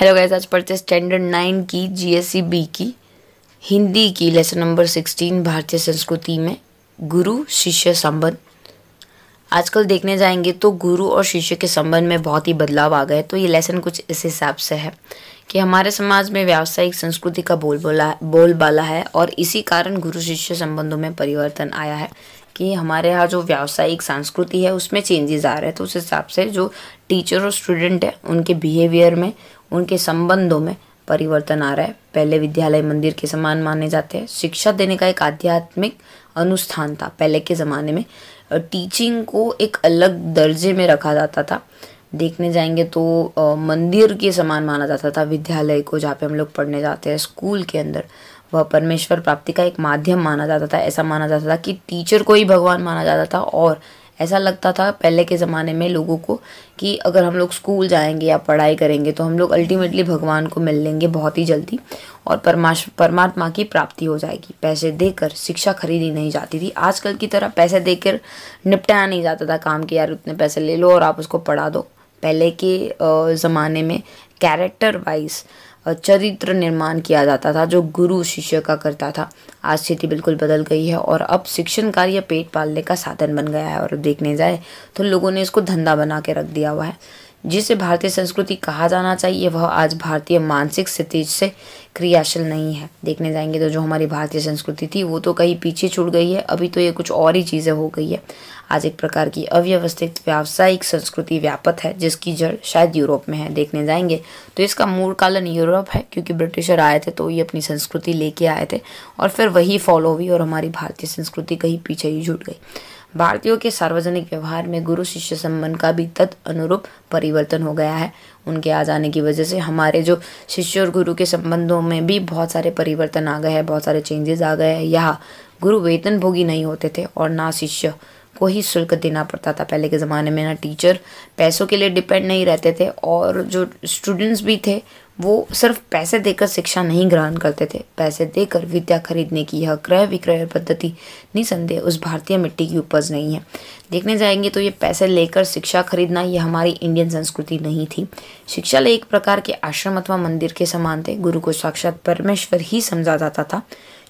hello guys आज पढ़ते हैं स्टैंडर्ड नाइन की जीएससी बी की हिंदी की लेसन नंबर सिक्सटीन भारतीय संस्कृति में गुरु शिष्य संबंध आजकल देखने जाएंगे तो गुरु और शिष्य के संबंध में बहुत ही बदलाव आ गए तो ये लेसन कुछ इस हिसाब से है कि हमारे समाज में व्यावसायिक संस्कृति का बोल बोला बोलबाला है और इसी कारण गुरु शिष्य संबंधों में परिवर्तन आया है कि हमारे यहाँ जो व्यावसायिक संस्कृति है उसमें चेंजेस आ रहे हैं तो उस हिसाब से जो टीचर और स्टूडेंट है उनके बिहेवियर में उनके संबंधों में परिवर्तन आ रहा है पहले विद्यालय मंदिर के समान माने जाते हैं शिक्षा देने का एक आध्यात्मिक अनुष्ठान था पहले के ज़माने में टीचिंग को एक अलग दर्जे में रखा जाता था देखने जाएंगे तो मंदिर के समान माना जाता था विद्यालय को जहाँ पे हम लोग पढ़ने जाते हैं स्कूल के अंदर वह परमेश्वर प्राप्ति का एक माध्यम माना जाता था ऐसा माना जाता था कि टीचर को ही भगवान माना जाता था और ऐसा लगता था पहले के ज़माने में लोगों को कि अगर हम लोग स्कूल जाएंगे या पढ़ाई करेंगे तो हम लोग अल्टीमेटली भगवान को मिल लेंगे बहुत ही जल्दी और परमाश परमात्मा की प्राप्ति हो जाएगी पैसे देकर शिक्षा खरीदी नहीं जाती थी आजकल की तरह पैसे देकर निपटाया नहीं जाता था काम के यार उतने पैसे ले लो और आप उसको पढ़ा दो पहले के ज़माने में कैरेक्टर वाइज चरित्र निर्माण किया जाता था जो गुरु शिष्य का करता था आज स्थिति बिल्कुल बदल गई है और अब शिक्षण कार्य पेट पालने का साधन बन गया है और देखने जाए तो लोगों ने इसको धंधा बना के रख दिया हुआ है जिसे भारतीय संस्कृति कहा जाना चाहिए वह आज भारतीय मानसिक स्थिति से क्रियाशील नहीं है देखने जाएंगे तो जो हमारी भारतीय संस्कृति थी वो तो कहीं पीछे छूट गई है अभी तो ये कुछ और ही चीज़ें हो गई है आज एक प्रकार की अव्यवस्थित व्यावसायिक संस्कृति व्यापक है जिसकी जड़ शायद यूरोप में है देखने जाएंगे तो इसका मूल कालन यूरोप है क्योंकि ब्रिटिशर आए थे तो ये अपनी संस्कृति लेके आए थे और फिर वही फॉलो हुई और हमारी भारतीय संस्कृति कहीं पीछे ही छूट गई भारतीयों के सार्वजनिक व्यवहार में गुरु शिष्य संबंध का भी तत् अनुरूप परिवर्तन हो गया है उनके आ जाने की वजह से हमारे जो शिष्य और गुरु के संबंधों में भी बहुत सारे परिवर्तन आ गए हैं बहुत सारे चेंजेस आ गए हैं यहाँ गुरु वेतन भोगी नहीं होते थे और ना शिष्य को ही शुल्क देना पड़ता था पहले के ज़माने में ना टीचर पैसों के लिए डिपेंड नहीं रहते थे और जो स्टूडेंट्स भी थे वो सिर्फ पैसे देकर शिक्षा नहीं ग्रहण करते थे पैसे देकर विद्या खरीदने की यह क्रय विक्रय पद्धति निसंदेह उस भारतीय मिट्टी की उपज नहीं है देखने जाएंगे तो ये पैसे लेकर शिक्षा खरीदना यह हमारी इंडियन संस्कृति नहीं थी शिक्षा ले एक प्रकार के आश्रम अथवा मंदिर के समान थे गुरु को साक्षात परमेश्वर ही समझा जाता था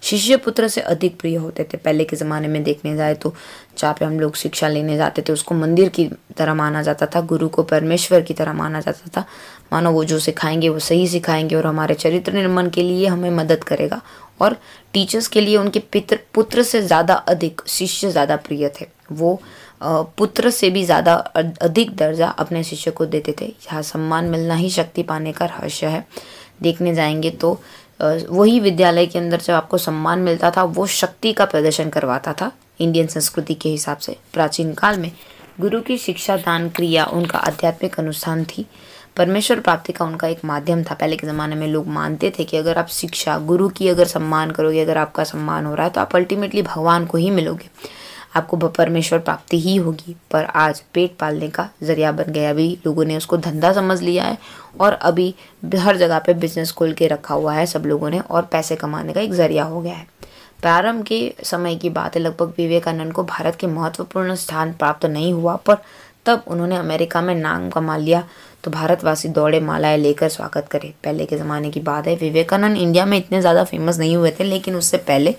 शिष्य पुत्र से अधिक प्रिय होते थे पहले के ज़माने में देखने जाए तो जहाँ पे हम लोग शिक्षा लेने जाते थे उसको मंदिर की तरह माना जाता था गुरु को परमेश्वर की तरह माना जाता था मानो वो जो सिखाएंगे वो सही सिखाएंगे और हमारे चरित्र निर्माण के लिए हमें मदद करेगा और टीचर्स के लिए उनके पितृ पुत्र से ज़्यादा अधिक शिष्य ज़्यादा प्रिय थे वो पुत्र से भी ज़्यादा अधिक दर्जा अपने शिष्य को देते थे यह सम्मान मिलना ही शक्ति पाने का रहस्य है देखने जाएंगे तो वही विद्यालय के अंदर जब आपको सम्मान मिलता था वो शक्ति का प्रदर्शन करवाता था इंडियन संस्कृति के हिसाब से प्राचीन काल में गुरु की शिक्षा दान क्रिया उनका आध्यात्मिक अनुष्ठान थी परमेश्वर प्राप्ति का उनका एक माध्यम था पहले के ज़माने में लोग मानते थे कि अगर आप शिक्षा गुरु की अगर सम्मान करोगे अगर आपका सम्मान हो रहा है तो आप अल्टीमेटली भगवान को ही मिलोगे आपको परमेश्वर प्राप्ति ही होगी पर आज पेट पालने का जरिया बन गया अभी लोगों ने उसको धंधा समझ लिया है और अभी हर जगह पे बिजनेस खोल के रखा हुआ है सब लोगों ने और पैसे कमाने का एक जरिया हो गया है प्रारंभ के समय की बात है लगभग विवेकानंद को भारत के महत्वपूर्ण स्थान प्राप्त नहीं हुआ पर तब उन्होंने अमेरिका में नाम कमा लिया तो भारतवासी दौड़े मालाएं लेकर स्वागत करे पहले के ज़माने की बात है विवेकानंद इंडिया में इतने ज़्यादा फेमस नहीं हुए थे लेकिन उससे पहले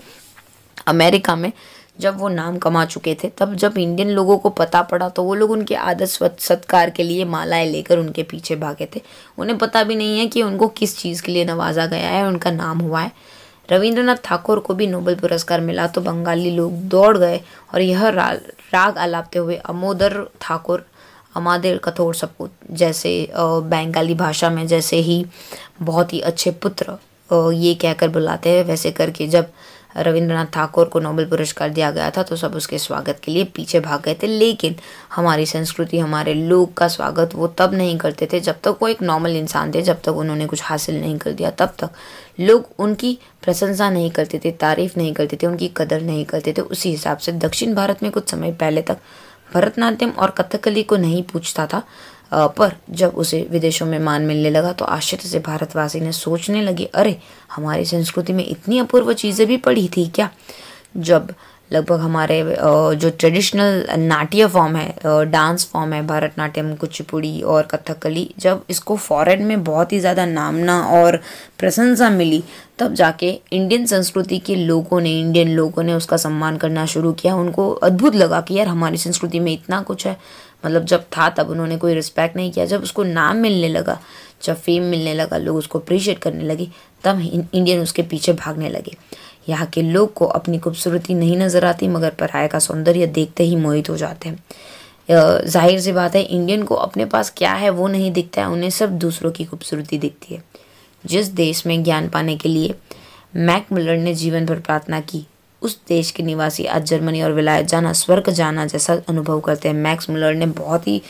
अमेरिका में जब वो नाम कमा चुके थे तब जब इंडियन लोगों को पता पड़ा तो वो लोग उनके आदर सत्कार के लिए मालाएं लेकर उनके पीछे भागे थे उन्हें पता भी नहीं है कि उनको किस चीज़ के लिए नवाजा गया है उनका नाम हुआ है रविंद्रनाथ ठाकुर को भी नोबेल पुरस्कार मिला तो बंगाली लोग दौड़ गए और यह रा, राग आलापते हुए अमोदर ठाकुर अमादेर कठोर सबको जैसे बंगाली भाषा में जैसे ही बहुत ही अच्छे पुत्र ये कहकर बुलाते हैं वैसे करके जब रविंद्रनाथ ठाकुर को नोबेल पुरस्कार दिया गया था तो सब उसके स्वागत के लिए पीछे भाग गए थे लेकिन हमारी संस्कृति हमारे लोग का स्वागत वो तब नहीं करते थे जब तक वो एक नॉर्मल इंसान थे जब तक उन्होंने कुछ हासिल नहीं कर दिया तब तक लोग उनकी प्रशंसा नहीं करते थे तारीफ नहीं करते थे उनकी कदर नहीं करते थे उसी हिसाब से दक्षिण भारत में कुछ समय पहले तक भरतनाट्यम और कथकली को नहीं पूछता था पर जब उसे विदेशों में मान मिलने लगा तो आश्चर्य से भारतवासी ने सोचने लगी अरे हमारी संस्कृति में इतनी अपूर्व चीज़ें भी पड़ी थी क्या जब लगभग हमारे जो ट्रेडिशनल नाट्य फॉर्म है डांस फॉर्म है भरतनाट्यम कुचिपुड़ी और कथकली जब इसको फॉरेन में बहुत ही ज़्यादा नामना और प्रशंसा मिली तब जाके इंडियन संस्कृति के लोगों ने इंडियन लोगों ने उसका सम्मान करना शुरू किया उनको अद्भुत लगा कि यार हमारी संस्कृति में इतना कुछ है मतलब जब था तब उन्होंने कोई रिस्पेक्ट नहीं किया जब उसको नाम मिलने लगा जब फेम मिलने लगा लोग उसको अप्रिशिएट करने लगे तब इंडियन उसके पीछे भागने लगे यहाँ के लोग को अपनी खूबसूरती नहीं नज़र आती मगर पराए का सौंदर्य देखते ही मोहित हो जाते हैं जाहिर सी बात है इंडियन को अपने पास क्या है वो नहीं दिखता है उन्हें सब दूसरों की खूबसूरती दिखती है जिस देश में ज्ञान पाने के लिए मैक मिलर ने जीवन भर प्रार्थना की उस देश के निवासी आज जर्मनी और विलायत जाना स्वर्ग जाना जैसा अनुभव करते हैं मैक्स मिलर ने बहुत ही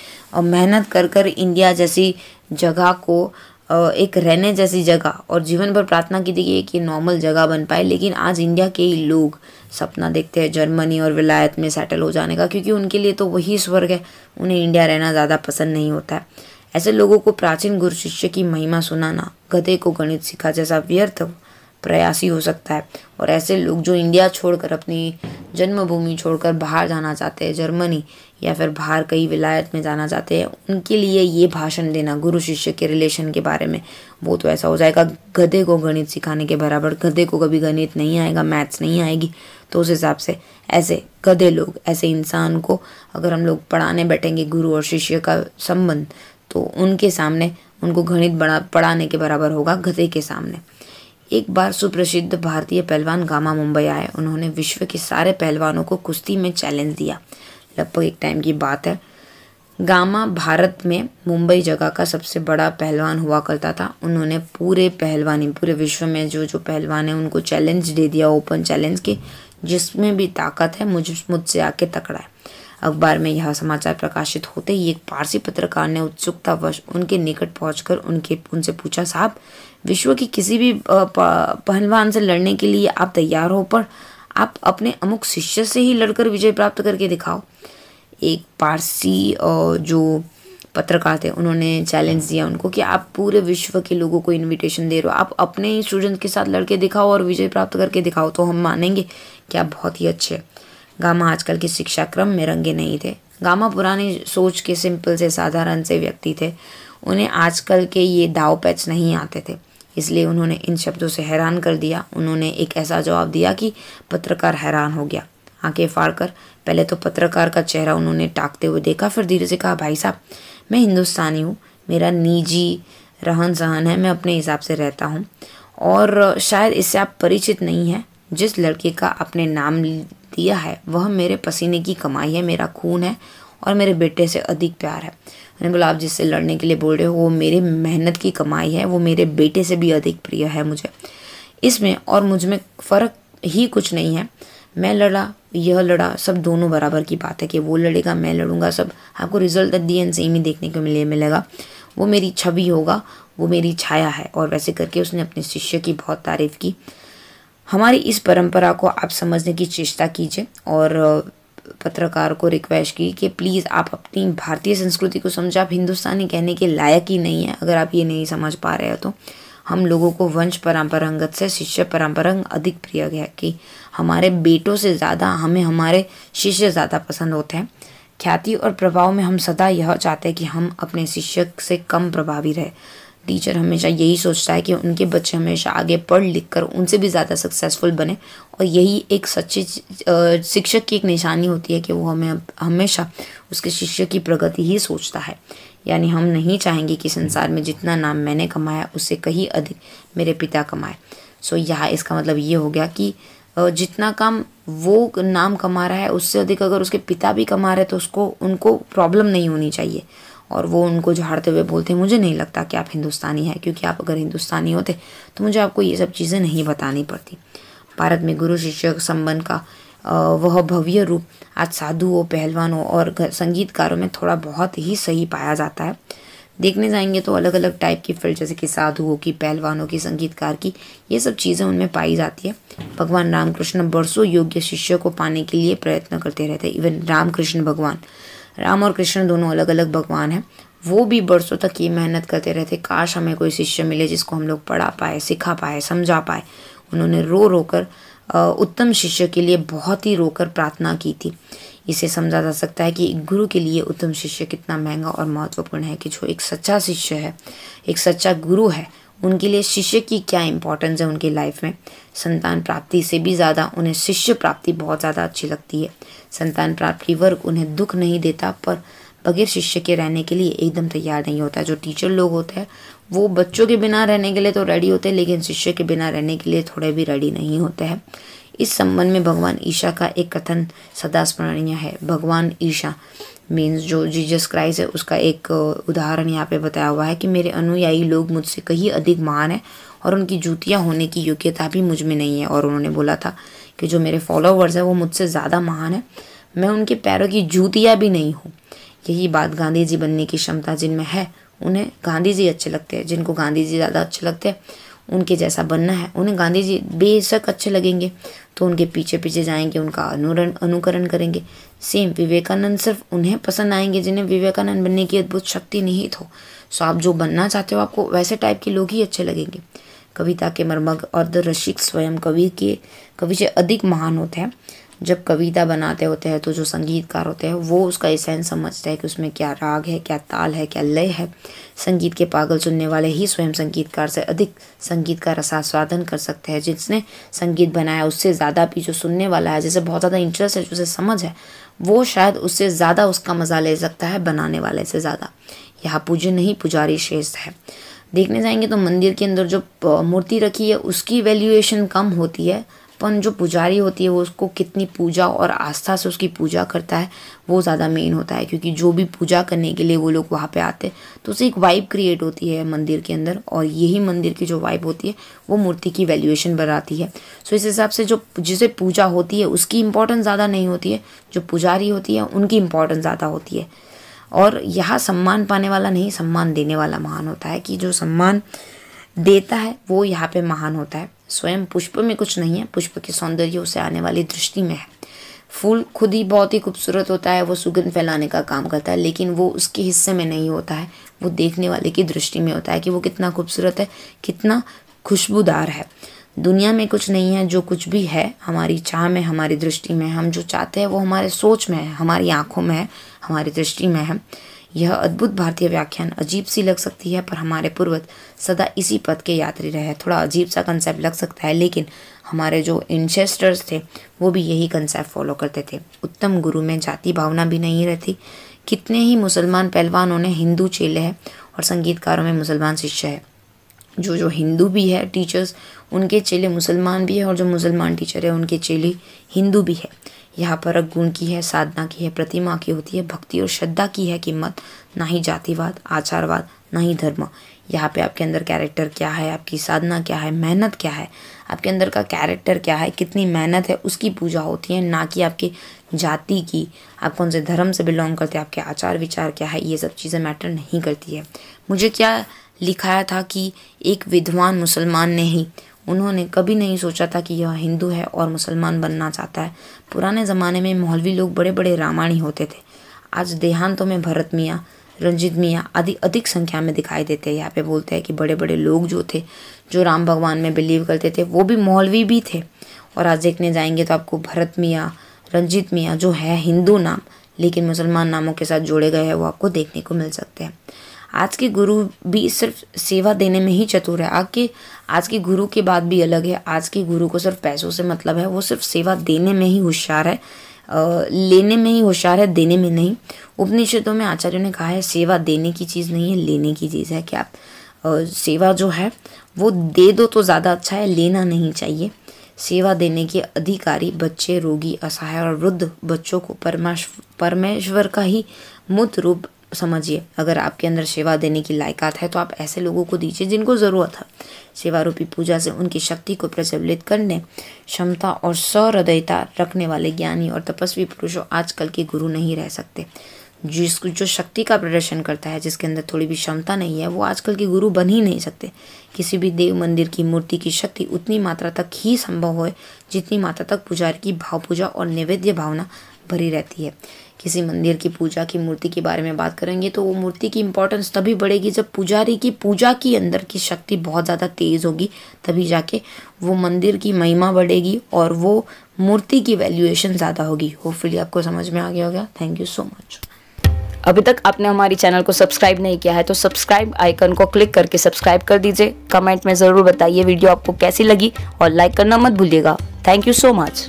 मेहनत कर कर इंडिया जैसी जगह को एक रहने जैसी जगह और जीवन भर प्रार्थना की थी कि एक ये नॉर्मल जगह बन पाए लेकिन आज इंडिया के ही लोग सपना देखते हैं जर्मनी और विलायत में सेटल हो जाने का क्योंकि उनके लिए तो वही स्वर्ग है उन्हें इंडिया रहना ज़्यादा पसंद नहीं होता है ऐसे लोगों को प्राचीन गुरु शिष्य की महिमा सुनाना गधे को गणित सिखा जैसा व्यर्थ प्रयासी हो सकता है और ऐसे लोग जो इंडिया छोड़कर अपनी जन्मभूमि छोड़कर बाहर जाना चाहते हैं जर्मनी या फिर बाहर कई विलायत में जाना चाहते हैं उनके लिए ये भाषण देना गुरु शिष्य के रिलेशन के बारे में वो तो ऐसा हो जाएगा गधे को गणित सिखाने के बराबर गधे को कभी गणित नहीं आएगा मैथ्स नहीं आएगी तो उस हिसाब से ऐसे गधे लोग ऐसे इंसान को अगर हम लोग पढ़ाने बैठेंगे गुरु और शिष्य का संबंध तो उनके सामने उनको गणित बढ़ा पढ़ाने के बराबर होगा गधे के सामने एक बार सुप्रसिद्ध भारतीय पहलवान गामा मुंबई आए उन्होंने विश्व के सारे पहलवानों को कुश्ती में चैलेंज दिया लगभग एक टाइम की बात है गामा भारत में मुंबई जगह का सबसे बड़ा पहलवान हुआ करता था उन्होंने पूरे पहलवानी पूरे विश्व में जो जो पहलवान है उनको चैलेंज दे दिया ओपन चैलेंज की जिसमें भी ताकत है मुझ मुझसे आके तकड़ा है अखबार में यह समाचार प्रकाशित होते ही एक पारसी पत्रकार ने उत्सुकता वश उनके निकट पहुंचकर उनके उनसे पूछा साहब विश्व की किसी भी पहलवान से लड़ने के लिए आप तैयार हो पर आप अपने अमुक शिष्य से ही लड़कर विजय प्राप्त करके दिखाओ एक पारसी जो पत्रकार थे उन्होंने चैलेंज दिया उनको कि आप पूरे विश्व के लोगों को इनविटेशन दे रहे हो आप अपने ही स्टूडेंट के साथ लड़के दिखाओ और विजय प्राप्त करके दिखाओ तो हम मानेंगे कि आप बहुत ही अच्छे हैं गामा आजकल के शिक्षा क्रम में रंगे नहीं थे गामा पुरानी सोच के सिंपल से साधारण से व्यक्ति थे उन्हें आजकल के ये दाव पैच नहीं आते थे इसलिए उन्होंने इन शब्दों से हैरान कर दिया उन्होंने एक ऐसा जवाब दिया कि पत्रकार हैरान हो गया आंखें फाड़कर पहले तो पत्रकार का चेहरा उन्होंने टाकते हुए देखा फिर धीरे से कहा भाई साहब मैं हिंदुस्तानी हूँ मेरा निजी रहन सहन है मैं अपने हिसाब से रहता हूँ और शायद इससे आप परिचित नहीं हैं जिस लड़के का आपने नाम दिया है वह मेरे पसीने की कमाई है मेरा खून है और मेरे बेटे से अधिक प्यार है मैंने बोला आप जिससे लड़ने के लिए बोल रहे हो वो मेरे मेहनत की कमाई है वो मेरे बेटे से भी अधिक प्रिय है मुझे इसमें और मुझ में फ़र्क ही कुछ नहीं है मैं लड़ा यह लड़ा सब दोनों बराबर की बात है कि वो लड़ेगा मैं लड़ूंगा सब आपको रिजल्ट दी एन सेम ही देखने को मिले मिलेगा वो मेरी छवि होगा वो मेरी छाया है और वैसे करके उसने अपने शिष्य की बहुत तारीफ की हमारी इस परंपरा को आप समझने की चेष्टा कीजिए और पत्रकार को रिक्वेस्ट की कि प्लीज़ आप अपनी भारतीय संस्कृति को समझा आप हिंदुस्तानी कहने के लायक ही नहीं है अगर आप ये नहीं समझ पा रहे हो तो हम लोगों को वंश परंपरागत से शिष्य परंपरागत अधिक प्रिय है कि हमारे बेटों से ज़्यादा हमें हमारे शिष्य ज़्यादा पसंद होते हैं ख्याति और प्रभाव में हम सदा यह चाहते हैं कि हम अपने शिष्य से कम प्रभावी रहे टीचर हमेशा यही सोचता है कि उनके बच्चे हमेशा आगे पढ़ लिख कर उनसे भी ज़्यादा सक्सेसफुल बने और यही एक सच्ची शिक्षक की एक निशानी होती है कि वो हमें हमेशा उसके शिष्य की प्रगति ही सोचता है यानी हम नहीं चाहेंगे कि संसार में जितना नाम मैंने कमाया उससे कहीं अधिक मेरे पिता कमाए सो यह इसका मतलब ये हो गया कि जितना काम वो नाम कमा रहा है उससे अधिक अगर उसके पिता भी कमा रहे तो उसको उनको प्रॉब्लम नहीं होनी चाहिए और वो उनको झाड़ते हुए बोलते हैं मुझे नहीं लगता कि आप हिंदुस्तानी हैं क्योंकि आप अगर हिंदुस्तानी होते तो मुझे आपको ये सब चीज़ें नहीं बतानी पड़ती भारत में गुरु शिष्य संबंध का वह भव्य रूप आज साधुओं पहलवानों और संगीतकारों में थोड़ा बहुत ही सही पाया जाता है देखने जाएंगे तो अलग अलग टाइप की फील्ड जैसे कि साधुओं की पहलवानों की संगीतकार की ये सब चीज़ें उनमें पाई जाती है भगवान रामकृष्ण बरसों योग्य शिष्य को पाने के लिए प्रयत्न करते रहते इवन रामकृष्ण भगवान राम और कृष्ण दोनों अलग अलग भगवान हैं वो भी बरसों तक ये मेहनत करते रहते काश हमें कोई शिष्य मिले जिसको हम लोग पढ़ा पाए सिखा पाए समझा पाए उन्होंने रो रो कर उत्तम शिष्य के लिए बहुत ही रोकर प्रार्थना की थी इसे समझा जा सकता है कि गुरु के लिए उत्तम शिष्य कितना महंगा और महत्वपूर्ण है कि जो एक सच्चा शिष्य है एक सच्चा गुरु है उनके लिए शिष्य की क्या इंपॉर्टेंस है उनकी लाइफ में संतान प्राप्ति से भी ज़्यादा उन्हें शिष्य प्राप्ति बहुत ज़्यादा अच्छी लगती है संतान प्राप्ति वर्ग उन्हें दुख नहीं देता पर बगैर शिष्य के रहने के लिए एकदम तैयार नहीं होता जो टीचर लोग होते हैं वो बच्चों के बिना रहने के लिए तो रेडी होते हैं लेकिन शिष्य के बिना रहने के लिए थोड़े भी रेडी नहीं होते हैं इस संबंध में भगवान ईशा का एक कथन सदा स्मरणीय है भगवान ईशा मीन्स जो जीजस क्राइस्ट है उसका एक उदाहरण यहाँ पे बताया हुआ है कि मेरे अनुयायी लोग मुझसे कहीं अधिक महान है और उनकी जूतियाँ होने की योग्यता भी मुझ में नहीं है और उन्होंने बोला था कि जो मेरे फॉलोवर्स हैं वो मुझसे ज़्यादा महान है मैं उनके पैरों की जूतियाँ भी नहीं हूँ यही बात गांधी जी बनने की क्षमता जिनमें है उन्हें गांधी जी अच्छे लगते हैं जिनको गांधी जी ज़्यादा अच्छे लगते हैं उनके जैसा बनना है उन्हें गांधी जी बेशक अच्छे लगेंगे तो उनके पीछे पीछे जाएंगे उनका अनुरण अनुकरण करेंगे सेम विवेकानंद सिर्फ उन्हें पसंद आएंगे जिन्हें विवेकानंद बनने की अद्भुत शक्ति निहित हो सो आप जो बनना चाहते हो आपको वैसे टाइप के लोग ही अच्छे लगेंगे कविता के मर्मग और द रसिक स्वयं कवि के कवि से अधिक महान होते हैं जब कविता बनाते होते हैं तो जो संगीतकार होते हैं वो उसका एसेंस समझते हैं कि उसमें क्या राग है क्या ताल है क्या लय है संगीत के पागल सुनने वाले ही स्वयं संगीतकार से अधिक संगीत का रसास्वादन कर सकते हैं जिसने संगीत बनाया उससे ज़्यादा भी जो सुनने वाला है जिसे बहुत ज़्यादा इंटरेस्ट है जिसे समझ है वो शायद उससे ज़्यादा उसका मज़ा ले सकता है बनाने वाले से ज़्यादा यह पूज्य नहीं पुजारी श्रेष्ठ है देखने जाएंगे तो मंदिर के अंदर जो मूर्ति रखी है उसकी वैल्यूएशन कम होती है अपन जो पुजारी होती है वो उसको कितनी पूजा और आस्था से उसकी पूजा करता है वो ज़्यादा मेन होता है क्योंकि जो भी पूजा करने के लिए वो लोग वहाँ पे आते हैं तो उसे एक वाइब क्रिएट होती है मंदिर के अंदर और यही मंदिर की जो वाइब होती है वो मूर्ति की वैल्यूएशन बढ़ाती है सो इस हिसाब से जो जिसे पूजा होती है उसकी इम्पोर्टेंस ज़्यादा नहीं होती है जो पुजारी होती है उनकी इंपॉर्टेंस ज़्यादा होती है और यहाँ सम्मान पाने वाला नहीं सम्मान देने वाला महान होता है कि जो सम्मान देता है वो यहाँ पे महान होता है स्वयं पुष्प में कुछ नहीं है पुष्प के सौंदर्य उसे आने वाली दृष्टि में है फूल खुद ही बहुत ही खूबसूरत होता है वो सुगंध फैलाने का काम करता है लेकिन वो उसके हिस्से में नहीं होता है वो देखने वाले की दृष्टि में होता है कि वो कितना खूबसूरत है कितना खुशबूदार है दुनिया में कुछ नहीं है जो कुछ भी है हमारी चाह में हमारी दृष्टि में हम जो चाहते हैं वो हमारे सोच में है हमारी आँखों में है हमारी दृष्टि में है यह अद्भुत भारतीय व्याख्यान अजीब सी लग सकती है पर हमारे पूर्वज सदा इसी पद के यात्री रहे थोड़ा अजीब सा कंसेप्ट लग सकता है लेकिन हमारे जो इंसेस्टर्स थे वो भी यही कंसेप्ट फॉलो करते थे उत्तम गुरु में जाति भावना भी नहीं रहती कितने ही मुसलमान पहलवानों ने हिंदू चेले हैं और संगीतकारों में मुसलमान शिष्य है जो जो हिंदू भी है टीचर्स उनके चेले मुसलमान भी है और जो मुसलमान टीचर है उनके चेले हिंदू भी है यहाँ पर गुण की है साधना की है प्रतिमा की होती है भक्ति और श्रद्धा की है कीमत ना ही जातिवाद आचारवाद ना ही धर्म यहाँ पे आपके अंदर कैरेक्टर क्या है आपकी साधना क्या है मेहनत क्या है आपके अंदर का कैरेक्टर क्या है कितनी मेहनत है उसकी पूजा होती है ना कि आपकी जाति की आप कौन से धर्म से बिलोंग करते हैं आपके आचार विचार क्या है ये सब चीज़ें मैटर नहीं करती है मुझे क्या लिखाया था कि एक विद्वान मुसलमान ने ही उन्होंने कभी नहीं सोचा था कि यह हिंदू है और मुसलमान बनना चाहता है पुराने ज़माने में मौलवी लोग बड़े बड़े रामायणी होते थे आज देहांतों में भरत मियाँ रंजित मियाँ आदि अधिक संख्या में दिखाई देते हैं यहाँ पे बोलते हैं कि बड़े बड़े लोग जो थे जो राम भगवान में बिलीव करते थे वो भी मौलवी भी थे और आज देखने जाएंगे तो आपको भरत मियाँ रंजित मियाँ जो है हिंदू नाम लेकिन मुसलमान नामों के साथ जोड़े गए हैं वो आपको देखने को मिल सकते हैं आज के गुरु भी सिर्फ सेवा देने में ही चतुर है आज के आज के गुरु की बात भी अलग है आज के गुरु को सिर्फ पैसों से मतलब है वो सिर्फ सेवा देने में ही होशियार है लेने में ही होशियार है देने में नहीं उपनिषदों में आचार्यों ने कहा है सेवा देने की चीज़ नहीं है लेने की चीज़ है कि आप सेवा जो है वो दे दो तो ज़्यादा अच्छा है लेना नहीं चाहिए सेवा देने के अधिकारी बच्चे रोगी असहाय और वृद्ध बच्चों को परमेश्वर का ही मूत रूप समझिए अगर आपके अंदर सेवा देने की लायकात है तो आप ऐसे लोगों को दीजिए जिनको ज़रूरत है सेवारूपी पूजा से उनकी शक्ति को प्रज्वलित करने क्षमता और सहृदयता रखने वाले ज्ञानी और तपस्वी पुरुषों आजकल के गुरु नहीं रह सकते जिस जो शक्ति का प्रदर्शन करता है जिसके अंदर थोड़ी भी क्षमता नहीं है वो आजकल के गुरु बन ही नहीं सकते किसी भी देव मंदिर की मूर्ति की शक्ति उतनी मात्रा तक ही संभव हो जितनी मात्रा तक पुजारी की भाव पूजा और नैवेद्य भावना भरी रहती है किसी मंदिर की पूजा की मूर्ति के बारे में बात करेंगे तो वो मूर्ति की इंपॉर्टेंस तभी बढ़ेगी जब पुजारी की पूजा की अंदर की शक्ति बहुत ज़्यादा तेज़ होगी तभी जाके वो मंदिर की महिमा बढ़ेगी और वो मूर्ति की वैल्यूएशन ज़्यादा होगी होपफुली आपको समझ में आ गया होगा थैंक यू सो मच अभी तक आपने हमारी चैनल को सब्सक्राइब नहीं किया है तो सब्सक्राइब आइकन को क्लिक करके सब्सक्राइब कर दीजिए कमेंट में ज़रूर बताइए वीडियो आपको कैसी लगी और लाइक करना मत भूलिएगा थैंक यू सो मच